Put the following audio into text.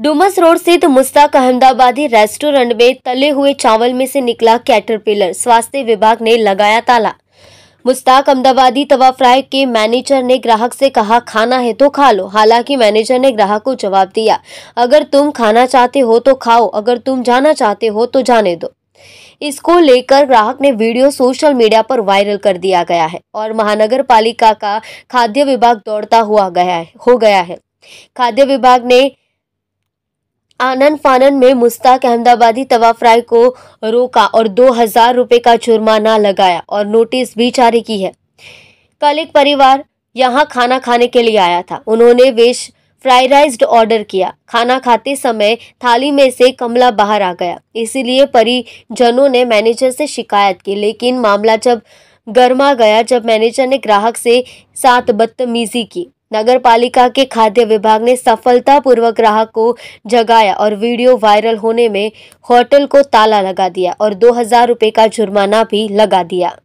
Dumas road स्थित Mushtaq Ahmedabadi restaurant में तले हुए चावल में से निकला कैटरपिलर स्वास्थ्य विभाग ने लगाया ताला मुस्ताक अहमदाबादी तवा फ्राई के मैनेजर ने ग्राहक से कहा खाना है तो खा लो हालांकि मैनेजर ने ग्राहक को जवाब दिया अगर तुम खाना चाहते हो तो खाओ अगर तुम जाना चाहते हो तो जाने दो इसको लेकर ग्राहक ने वीडियो सोशल मीडिया पर वायरल कर दिया गया है और महानगर पालिका का खाद्य विभाग दौड़ता हुआ गया है हो गया है खाद्य विभाग ने आनन फानन में मुस्ताक अहमदाबादी तवा को रोका और दो हजार रुपये का जुर्माना लगाया और नोटिस भी जारी की है कल एक परिवार यहाँ खाना खाने के लिए आया था उन्होंने वेश फ्राइड राइस ऑर्डर किया खाना खाते समय थाली में से कमला बाहर आ गया इसीलिए परिजनों ने मैनेजर से शिकायत की लेकिन मामला जब गर्मा गया जब मैनेजर ने ग्राहक से साथ बदतमीजी की नगर पालिका के खाद्य विभाग ने सफलतापूर्वक ग्राहक को जगाया और वीडियो वायरल होने में होटल को ताला लगा दिया और दो हजार रुपये का जुर्माना भी लगा दिया